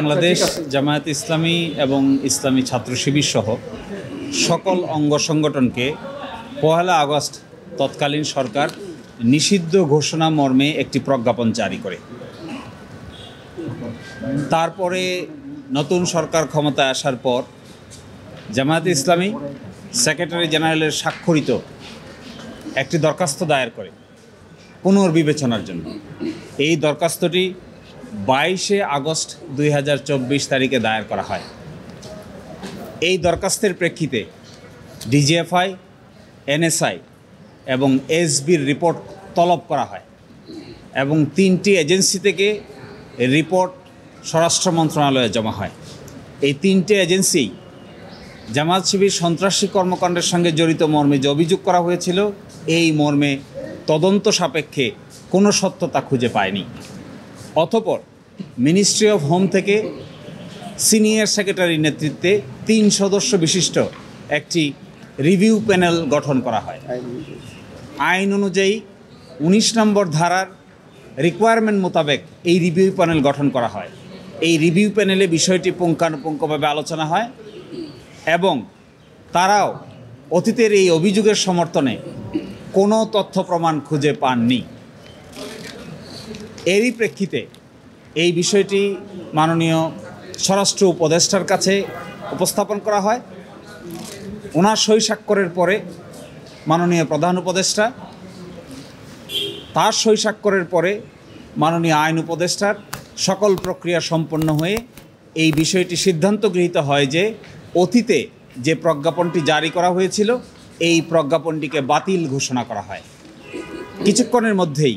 বাংলাদেশ আচ্ছা, জামায়াত ইসলামী এবং ইসলামী ছাত্র শিবির সহ সকল অঙ্গ সংগঠনকে পহেলা আগস্ট তৎকালীন সরকার নিষিদ্ধ ঘোষণা মর্মে একটি প্রজ্ঞাপন জারি করে তারপরে নতুন সরকার ক্ষমতায় আসার পর জামায়াত ইসলামী সেক্রেটারি জেনারেলের স্বাক্ষরিত একটি দরখাস্ত দায়ের করে পুনর্বিবেচনার জন্য এই দরখাস্তটি বাইশে আগস্ট দুই তারিখে দায়ের করা হয় এই দরখাস্তের প্রেক্ষিতে ডিজিএফআই এনএসআই এবং এসবির রিপোর্ট তলব করা হয় এবং তিনটি এজেন্সি থেকে রিপোর্ট স্বরাষ্ট্র মন্ত্রণালয়ে জমা হয় এই তিনটি এজেন্সি জামাত শিবির সন্ত্রাসী কর্মকাণ্ডের সঙ্গে জড়িত মর্মে যে অভিযোগ করা হয়েছিল এই মর্মে তদন্ত সাপেক্ষে কোনো সত্যতা খুঁজে পায়নি অথপর মিনিস্ট্রি অফ হোম থেকে সিনিয়র সেক্রেটারির নেতৃত্বে তিন সদস্য বিশিষ্ট একটি রিভিউ প্যানেল গঠন করা হয় আইন অনুযায়ী উনিশ নম্বর ধারার রিকোয়ারমেন্ট মোতাবেক এই রিভিউ প্যানেল গঠন করা হয় এই রিভিউ প্যানেলে বিষয়টি পুঙ্খানুপুঙ্খভাবে আলোচনা হয় এবং তারাও অতীতের এই অভিযোগের সমর্থনে কোনো তথ্য প্রমাণ খুঁজে পাননি এরই প্রেক্ষিতে এই বিষয়টি মাননীয় স্বরাষ্ট্র উপদেষ্টার কাছে উপস্থাপন করা হয় ওনার সই স্বাক্ষরের পরে মাননীয় প্রধান উপদেষ্টা তার সই স্বাক্ষরের পরে মাননীয় আইন উপদেষ্টার সকল প্রক্রিয়া সম্পন্ন হয়ে এই বিষয়টি সিদ্ধান্ত গৃহীত হয় যে অতীতে যে প্রজ্ঞাপনটি জারি করা হয়েছিল এই প্রজ্ঞাপনটিকে বাতিল ঘোষণা করা হয় কিছুক্ষণের মধ্যেই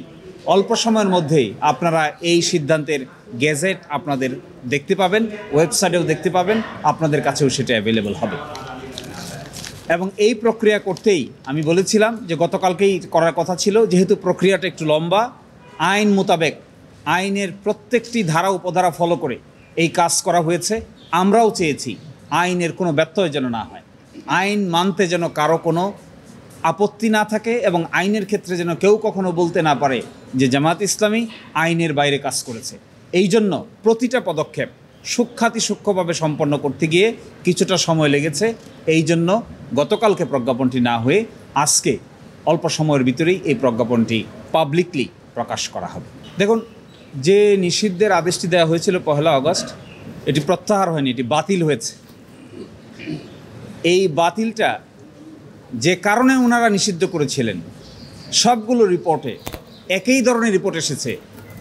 অল্প সময়ের মধ্যেই আপনারা এই সিদ্ধান্তের গেজেট আপনাদের দেখতে পাবেন ওয়েবসাইটেও দেখতে পাবেন আপনাদের কাছেও সেটা অ্যাভেলেবল হবে এবং এই প্রক্রিয়া করতেই আমি বলেছিলাম যে গতকালকেই করার কথা ছিল যেহেতু প্রক্রিয়াটা একটু লম্বা আইন মোতাবেক আইনের প্রত্যেকটি ধারা উপধারা ফলো করে এই কাজ করা হয়েছে আমরাও চেয়েছি আইনের কোনো ব্যত্যয় যেন না হয় আইন মানতে যেন কারো কোনো আপত্তি না থাকে এবং আইনের ক্ষেত্রে যেন কেউ কখনো বলতে না পারে যে জামাত ইসলামী আইনের বাইরে কাজ করেছে এই জন্য প্রতিটা পদক্ষেপ সূক্ষাতি সূক্ষ্মভাবে সম্পন্ন করতে গিয়ে কিছুটা সময় লেগেছে এই জন্য গতকালকে প্রজ্ঞাপনটি না হয়ে আজকে অল্প সময়ের ভিতরেই এই প্রজ্ঞাপনটি পাবলিকলি প্রকাশ করা হবে দেখুন যে নিষিদ্ধের আদেশটি দেওয়া হয়েছিল পহেলা অগস্ট এটি প্রত্যাহার হয়নি এটি বাতিল হয়েছে এই বাতিলটা যে কারণে ওনারা নিষিদ্ধ করেছিলেন সবগুলো রিপোর্টে একই ধরনের রিপোর্ট এসেছে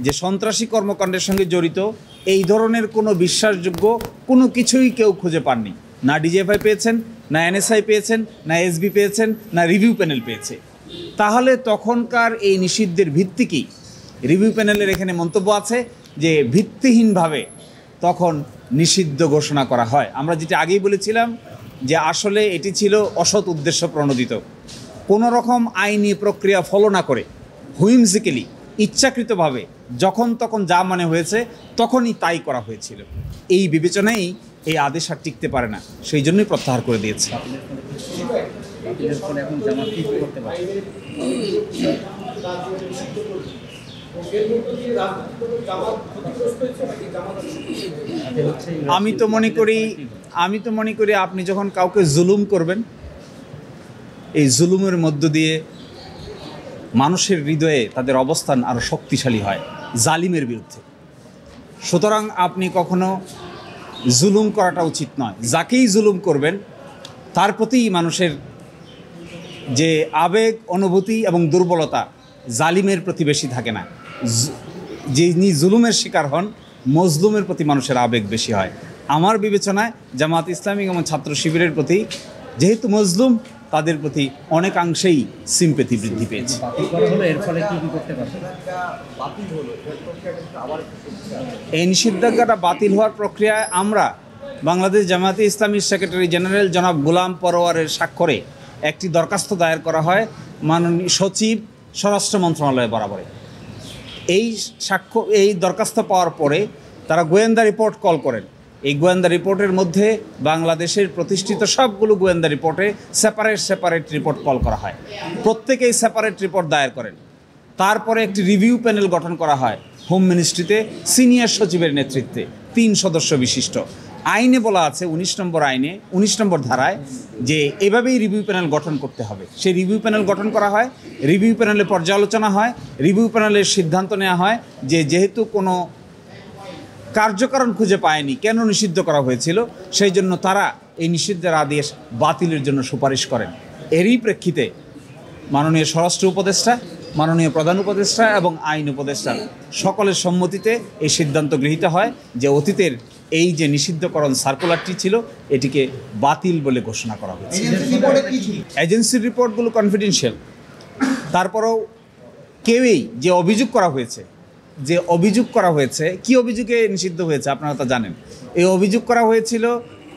যে সন্ত্রাসী কর্মকাণ্ডের সঙ্গে জড়িত এই ধরনের কোনো বিশ্বাসযোগ্য কোনো কিছুই কেউ খুঁজে পাননি না ডিজিএফআই পেয়েছেন না এনএসআই পেয়েছেন না এসবি পেয়েছেন না রিভিউ প্যানেল পেয়েছে তাহলে তখনকার এই নিষিদ্ধের ভিত্তি কী রিভিউ প্যানেলের এখানে মন্তব্য আছে যে ভিত্তিহীনভাবে তখন নিষিদ্ধ ঘোষণা করা হয় আমরা যেটা আগেই বলেছিলাম যে আসলে এটি ছিল অসৎ উদ্দেশ্য প্রণোদিত কোনো রকম আইনি প্রক্রিয়া ফলো না করে হুইমসিক্যালি ইচ্ছাকৃতভাবে যখন তখন যা মানে হয়েছে তখনই তাই করা হয়েছিল এই বিবেচনাই এই আদেশ আর টিকতে পারে না সেই জন্যই প্রত্যাহার করে দিয়েছে এখন করতে পারে আমি তো মনে করি আমি তো মনে করি আপনি যখন কাউকে জুলুম করবেন এই জুলুমের মধ্য দিয়ে মানুষের হৃদয়ে তাদের অবস্থান আরও শক্তিশালী হয় জালিমের বিরুদ্ধে সুতরাং আপনি কখনো জুলুম করাটা উচিত নয় যাকেই জুলুম করবেন তার প্রতি মানুষের যে আবেগ অনুভূতি এবং দুর্বলতা জালিমের প্রতি বেশি থাকে না যিনি জুলুমের শিকার হন মজলুমের প্রতি মানুষের আবেগ বেশি হয় আমার বিবেচনায় জামাত ইসলামিক এবং ছাত্র শিবিরের প্রতি যেহেতু মজলুম তাদের প্রতি অনেকাংশেই সিম্পেথি বৃদ্ধি পেয়েছে এই নিষিদ্ধাজ্ঞাটা বাতিল হওয়ার প্রক্রিয়ায় আমরা বাংলাদেশ জামায়াতে ইসলামীর সেক্রেটারি জেনারেল জনাব গোলাম পরোয়ারের স্বাক্ষরে একটি দরখাস্ত দায়ের করা হয় মাননীয় সচিব স্বরাষ্ট্র মন্ত্রণালয় বরাবরে এই সাক্ষ্য এই দরখাস্ত পাওয়ার পরে তারা গোয়েন্দা রিপোর্ট কল করেন এই গোয়েন্দা রিপোর্টের মধ্যে বাংলাদেশের প্রতিষ্ঠিত সবগুলো গোয়েন্দা রিপোর্টে সেপারেট সেপারেট রিপোর্ট কল করা হয় প্রত্যেকেই সেপারেট রিপোর্ট দায়ের করেন তারপরে একটি রিভিউ প্যানেল গঠন করা হয় হোম মিনিস্ট্রিতে সিনিয়র সচিবের নেতৃত্বে তিন সদস্য বিশিষ্ট আইনে বলা আছে ১৯ নম্বর আইনে ১৯ নম্বর ধারায় যে এভাবেই রিভিউ প্যানেল গঠন করতে হবে সেই রিভিউ প্যানেল গঠন করা হয় রিভিউ প্যানেলে পর্যালোচনা হয় রিভিউ প্যানেলের সিদ্ধান্ত নেওয়া হয় যে যেহেতু কোনো কার্যকারণ খুঁজে পায়নি কেন নিষিদ্ধ করা হয়েছিল সেই জন্য তারা এই নিষিদ্ধের আদেশ বাতিলের জন্য সুপারিশ করেন এরই প্রেক্ষিতে মাননীয় স্বরাষ্ট্র উপদেষ্টা মাননীয় প্রধান উপদেষ্টা এবং আইন উপদেষ্টা সকলের সম্মতিতে এই সিদ্ধান্ত গৃহীত হয় যে অতীতের এই যে নিষিদ্ধকরণ সার্কুলারটি ছিল এটিকে বাতিল বলে ঘোষণা করা হয়েছে এজেন্সির রিপোর্টগুলো কনফিডেন্সিয়াল তারপরেও কেউই যে অভিযোগ করা হয়েছে যে অভিযোগ করা হয়েছে কি অভিযোগে নিষিদ্ধ হয়েছে আপনারা তা জানেন এই অভিযোগ করা হয়েছিল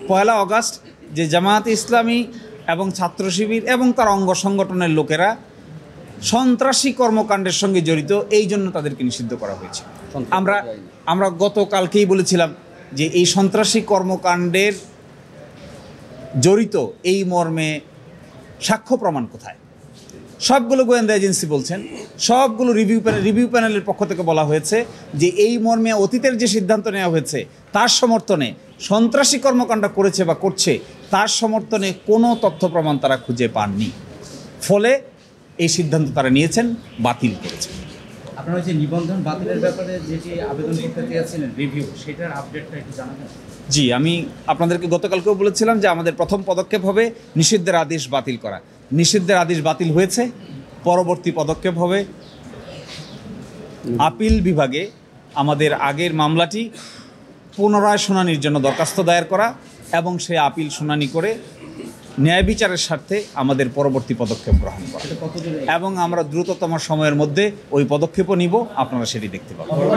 পয়লা অগাস্ট যে জামায়াত ইসলামী এবং ছাত্র শিবির এবং তার অঙ্গ সংগঠনের লোকেরা সন্ত্রাসী কর্মকাণ্ডের সঙ্গে জড়িত এই জন্য তাদেরকে নিষিদ্ধ করা হয়েছে আমরা আমরা গতকালকেই বলেছিলাম যে এই সন্ত্রাসী কর্মকাণ্ডের জড়িত এই মর্মে সাক্ষ্য প্রমাণ কোথায় সবগুলো গোয়েন্দা এজেন্সি বলছেন সবগুলো রিভিউ প্যানেল রিভিউ প্যানেলের পক্ষ থেকে বলা হয়েছে যে এই মর্মে অতীতের যে সিদ্ধান্ত নেওয়া হয়েছে তার সমর্থনে সন্ত্রাসী কর্মকাণ্ড করেছে বা করছে তার সমর্থনে কোনো তথ্য প্রমাণ তারা খুঁজে পাননি ফলে এই সিদ্ধান্ত তারা নিয়েছেন বাতিল করেছেন আপনারা যে নিবন্ধন বাতিলের ব্যাপারে যেটি আবেদন করতে চেয়েছিলেন রিভিউ সেটার আপডেটটা একটু জানাবেন জি আমি আপনাদেরকে গতকালকেও বলেছিলাম যে আমাদের প্রথম পদক্ষেপ হবে নিষিদ্ধের আদেশ বাতিল করা নিষিদ্ধের আদেশ বাতিল হয়েছে পরবর্তী পদক্ষেপ হবে আপিল বিভাগে আমাদের আগের মামলাটি পুনরায় শুনানির জন্য দরখাস্ত দায়ের করা এবং সে আপিল শুনানি করে ন্যায় বিচারের স্বার্থে আমাদের পরবর্তী পদক্ষেপ গ্রহণ করা এবং আমরা দ্রুততম সময়ের মধ্যে ওই পদক্ষেপও নিব আপনারা সেটি দেখতে পাবেন